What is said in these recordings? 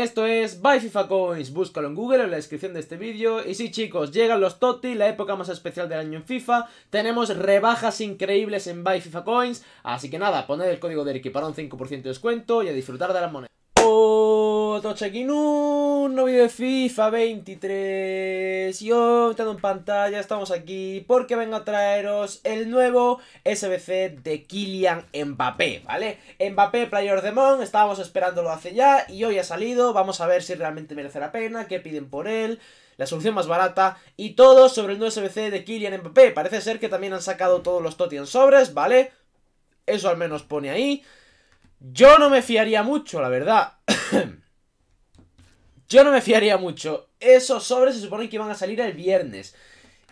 Esto es Buy FIFA Coins, búscalo en Google en la descripción de este vídeo. Y sí chicos, llegan los TOTI, la época más especial del año en FIFA. Tenemos rebajas increíbles en Buy FIFA Coins, así que nada, poned el código de Eriki para un 5% de descuento y a disfrutar de la moneda. Tochekin 1, novio de FIFA 23. Yo entrando en pantalla, estamos aquí porque vengo a traeros el nuevo SBC de Kylian Mbappé, ¿vale? Mbappé Player Demon, estábamos esperándolo hace ya y hoy ha salido. Vamos a ver si realmente merece la pena, qué piden por él la solución más barata y todo sobre el nuevo SBC de Kylian Mbappé. Parece ser que también han sacado todos los Totian en sobres, ¿vale? Eso al menos pone ahí. Yo no me fiaría mucho, la verdad. Yo no me fiaría mucho. Esos sobres se supone que iban a salir el viernes.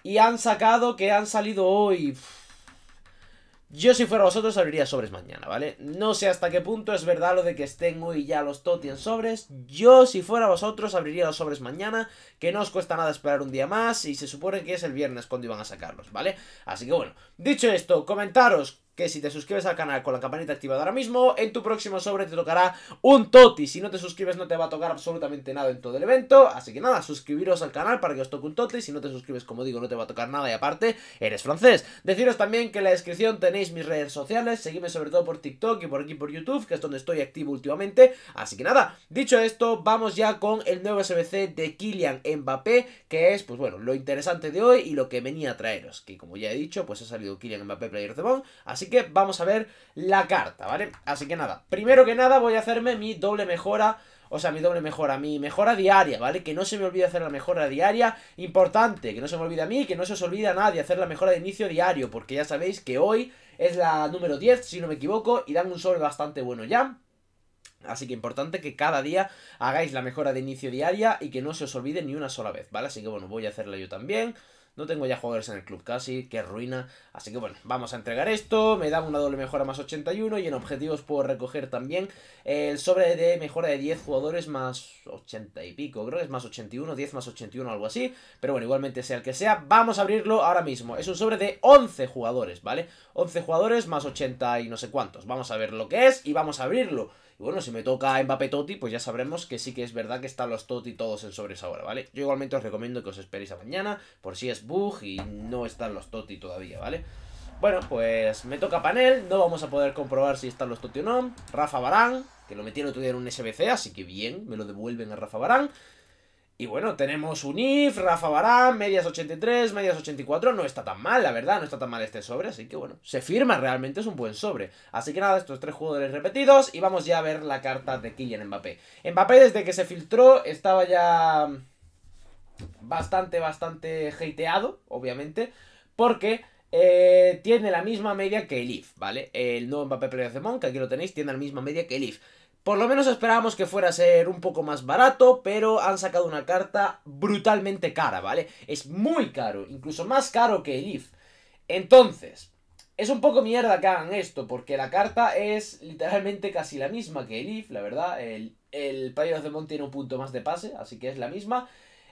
Y han sacado que han salido hoy. Yo si fuera vosotros abriría sobres mañana, ¿vale? No sé hasta qué punto es verdad lo de que estén hoy ya los Toti sobres. Yo si fuera vosotros abriría los sobres mañana, que no os cuesta nada esperar un día más y se supone que es el viernes cuando iban a sacarlos, ¿vale? Así que bueno, dicho esto, comentaros que si te suscribes al canal con la campanita activada ahora mismo, en tu próximo sobre te tocará un toti. Si no te suscribes no te va a tocar absolutamente nada en todo el evento. Así que nada, suscribiros al canal para que os toque un toti. Si no te suscribes, como digo, no te va a tocar nada y aparte, eres francés. Deciros también que en la descripción tenéis mis redes sociales. Seguidme sobre todo por TikTok y por aquí por YouTube, que es donde estoy activo últimamente. Así que nada, dicho esto, vamos ya con el nuevo SBC de Kylian Mbappé, que es, pues bueno, lo interesante de hoy y lo que venía a traeros. Que como ya he dicho, pues ha salido Kylian Mbappé Player de Bon. Así que vamos a ver la carta, ¿vale? Así que nada, primero que nada voy a hacerme mi doble mejora o sea, mi doble mejora, mi mejora diaria, ¿vale? Que no se me olvide hacer la mejora diaria, importante, que no se me olvide a mí, que no se os olvide a nadie hacer la mejora de inicio diario, porque ya sabéis que hoy es la número 10, si no me equivoco, y dan un sol bastante bueno ya. Así que importante que cada día hagáis la mejora de inicio diaria y que no se os olvide ni una sola vez, ¿vale? Así que bueno, voy a hacerla yo también. No tengo ya jugadores en el club casi, qué ruina. Así que bueno, vamos a entregar esto. Me dan una doble mejora más 81 y en objetivos puedo recoger también el sobre de mejora de 10 jugadores más 80 y pico. Creo que es más 81, 10 más 81 algo así. Pero bueno, igualmente sea el que sea, vamos a abrirlo ahora mismo. Es un sobre de 11 jugadores, ¿vale? 11 jugadores más 80 y no sé cuántos. Vamos a ver lo que es y vamos a abrirlo. Y bueno, si me toca Mbappé Toti, pues ya sabremos que sí que es verdad que están los Toti todos en sobres ahora, ¿vale? Yo igualmente os recomiendo que os esperéis a mañana, por si es bug y no están los Toti todavía, ¿vale? Bueno, pues me toca panel, no vamos a poder comprobar si están los Toti o no. Rafa Barán, que lo metieron otro en un SBC, así que bien, me lo devuelven a Rafa Barán. Y bueno, tenemos un IF, Rafa Barán, medias 83, medias 84. No está tan mal, la verdad, no está tan mal este sobre. Así que bueno, se firma realmente, es un buen sobre. Así que nada, estos tres jugadores repetidos. Y vamos ya a ver la carta de Kylian Mbappé. Mbappé, desde que se filtró, estaba ya bastante, bastante hateado, obviamente. Porque eh, tiene la misma media que el IF, ¿vale? El nuevo Mbappé Pérez que aquí lo tenéis, tiene la misma media que el IF. Por lo menos esperábamos que fuera a ser un poco más barato, pero han sacado una carta brutalmente cara, ¿vale? Es muy caro, incluso más caro que el IF. Entonces, es un poco mierda que hagan esto, porque la carta es literalmente casi la misma que el IF, la verdad. El, el de Mont tiene un punto más de pase, así que es la misma.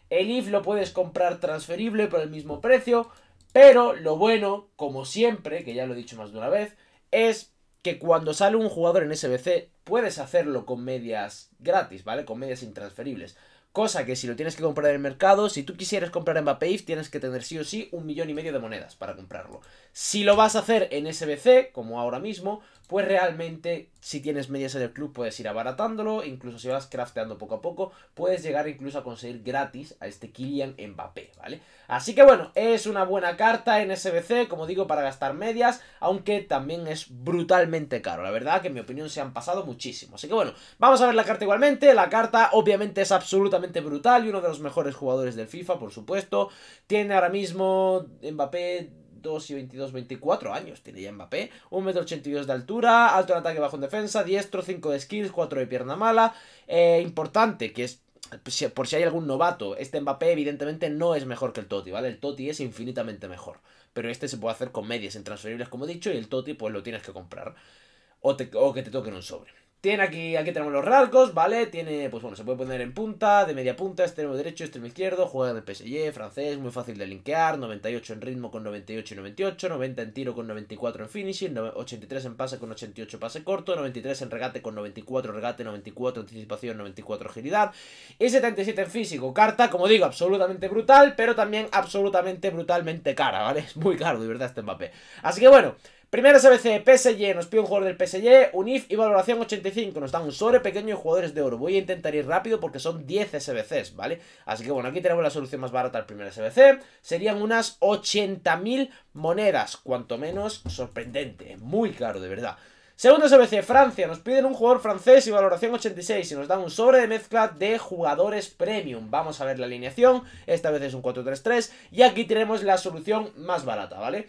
El IF lo puedes comprar transferible por el mismo precio, pero lo bueno, como siempre, que ya lo he dicho más de una vez, es que cuando sale un jugador en SBC puedes hacerlo con medias gratis, ¿vale? Con medias intransferibles. Cosa que si lo tienes que comprar en el mercado, si tú quisieras comprar en IF, tienes que tener sí o sí un millón y medio de monedas para comprarlo. Si lo vas a hacer en SBC, como ahora mismo, pues realmente si tienes medias en el club puedes ir abaratándolo, incluso si vas crafteando poco a poco, puedes llegar incluso a conseguir gratis a este Kylian Mbappé, ¿vale? Así que bueno, es una buena carta en SBC, como digo, para gastar medias, aunque también es brutalmente caro, la verdad que en mi opinión se han pasado muchísimo. Así que bueno, vamos a ver la carta igualmente, la carta obviamente es absolutamente brutal y uno de los mejores jugadores del FIFA, por supuesto. Tiene ahora mismo Mbappé 2 y 22, 24 años tiene ya Mbappé. 182 82 de altura, alto en ataque, bajo en defensa, diestro, 5 de skills, 4 de pierna mala. Eh, importante, que es pues, por si hay algún novato, este Mbappé evidentemente no es mejor que el Totti, ¿vale? El Totti es infinitamente mejor. Pero este se puede hacer con medias intransferibles, como he dicho, y el Totti pues lo tienes que comprar. O, o que te toquen un sobre. Tiene aquí, aquí tenemos los rasgos, ¿vale? Tiene, pues bueno, se puede poner en punta, de media punta, extremo derecho, extremo izquierdo, juega de PSG, francés, muy fácil de linkear, 98 en ritmo con 98 y 98, 90 en tiro con 94 en finishing, 83 en pase con 88 pase corto, 93 en regate con 94 regate, 94 anticipación, 94 agilidad y 77 en físico. Carta, como digo, absolutamente brutal, pero también absolutamente brutalmente cara, ¿vale? Es muy caro, de verdad, este Mbappé. Así que bueno, Primero SBC, PSG, nos pide un jugador del PSG, UNIF y valoración 85, nos da un sobre pequeño y jugadores de oro. Voy a intentar ir rápido porque son 10 SBCs, ¿vale? Así que bueno, aquí tenemos la solución más barata al primer SBC, serían unas 80.000 monedas, cuanto menos sorprendente, muy caro de verdad. Segundo SBC, Francia, nos piden un jugador francés y valoración 86 y nos dan un sobre de mezcla de jugadores premium. Vamos a ver la alineación, esta vez es un 4-3-3 y aquí tenemos la solución más barata, ¿vale?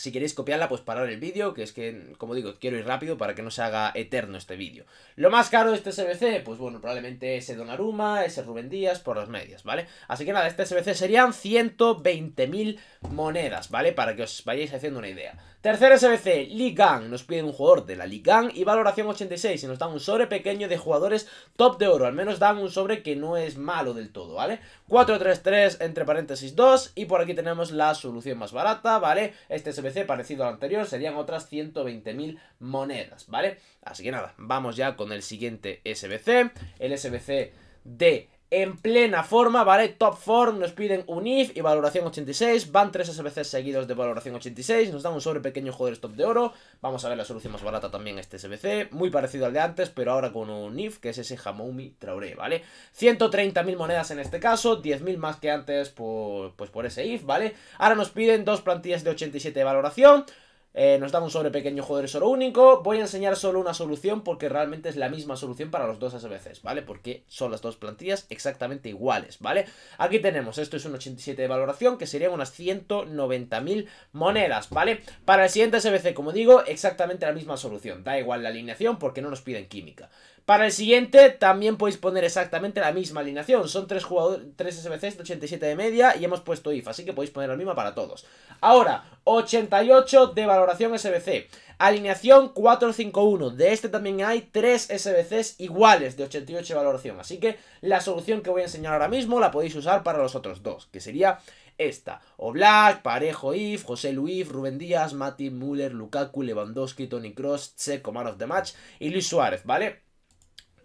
Si queréis copiarla, pues parar el vídeo, que es que, como digo, quiero ir rápido para que no se haga eterno este vídeo. Lo más caro de este SBC, pues bueno, probablemente ese Donaruma, ese Rubén Díaz, por las medias, ¿vale? Así que nada, este SBC serían 120.000 monedas, ¿vale? Para que os vayáis haciendo una idea. Tercer SBC, Lee Gang, nos pide un jugador de la Lee Gang y valoración 86 y nos dan un sobre pequeño de jugadores top de oro, al menos dan un sobre que no es malo del todo, ¿vale? 4-3-3 entre paréntesis 2 y por aquí tenemos la solución más barata, ¿vale? Este SBC parecido al anterior serían otras 120.000 monedas, ¿vale? Así que nada, vamos ya con el siguiente SBC, el SBC de en plena forma, ¿vale? Top form, nos piden un if y valoración 86, van tres SBC seguidos de valoración 86, nos dan un sobre pequeño Joder Stop de oro, vamos a ver la solución más barata también este SBC, muy parecido al de antes, pero ahora con un if, que es ese Hamoumi Traoré, ¿vale? 130.000 monedas en este caso, 10.000 más que antes pues por ese if, ¿vale? Ahora nos piden dos plantillas de 87 de valoración, eh, nos da un sobre pequeño de solo único. Voy a enseñar solo una solución porque realmente es la misma solución para los dos SBCs, ¿vale? Porque son las dos plantillas exactamente iguales, ¿vale? Aquí tenemos, esto es un 87 de valoración, que serían unas 190.000 monedas, ¿vale? Para el siguiente SBC, como digo, exactamente la misma solución. Da igual la alineación porque no nos piden química. Para el siguiente también podéis poner exactamente la misma alineación. Son tres jugadores, 3 SBCs de 87 de media y hemos puesto IF, así que podéis poner la misma para todos. Ahora, 88 de valoración SBC. Alineación 451 De este también hay tres SBCs iguales de 88 de valoración. Así que la solución que voy a enseñar ahora mismo la podéis usar para los otros dos, que sería esta. O Black, Parejo, If, José Luis, Rubén Díaz, Mati, Müller, Lukaku, Lewandowski, Tony Cross, Checo, Man of the Match y Luis Suárez, ¿vale?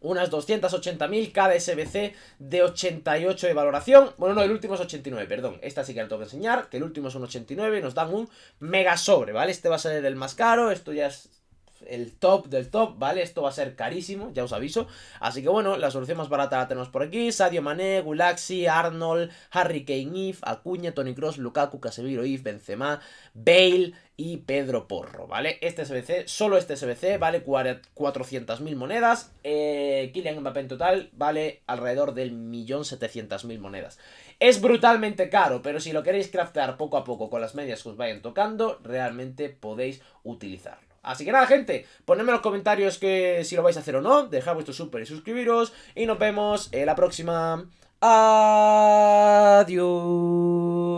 unas 280.000 SBC de 88 de valoración. Bueno, no, el último es 89, perdón. Esta sí que la tengo que enseñar, que el último es un 89 nos dan un mega sobre, ¿vale? Este va a ser el más caro, esto ya es el top del top, ¿vale? Esto va a ser carísimo, ya os aviso. Así que bueno, la solución más barata la tenemos por aquí. Sadio Mané, Gulaxi, Arnold, Harry Kane, If, Acuña, Tony Cross, Lukaku, Casemiro, If, Benzema, Bale y Pedro Porro, ¿vale? Este SBC, solo este SBC vale 400.000 monedas. Eh, Kylian Mbappé en total vale alrededor del 1.700.000 monedas. Es brutalmente caro, pero si lo queréis craftear poco a poco con las medias que os vayan tocando, realmente podéis utilizarlo. Así que nada, gente, ponedme en los comentarios que si lo vais a hacer o no, dejad vuestro súper y suscribiros, y nos vemos en la próxima. Adiós.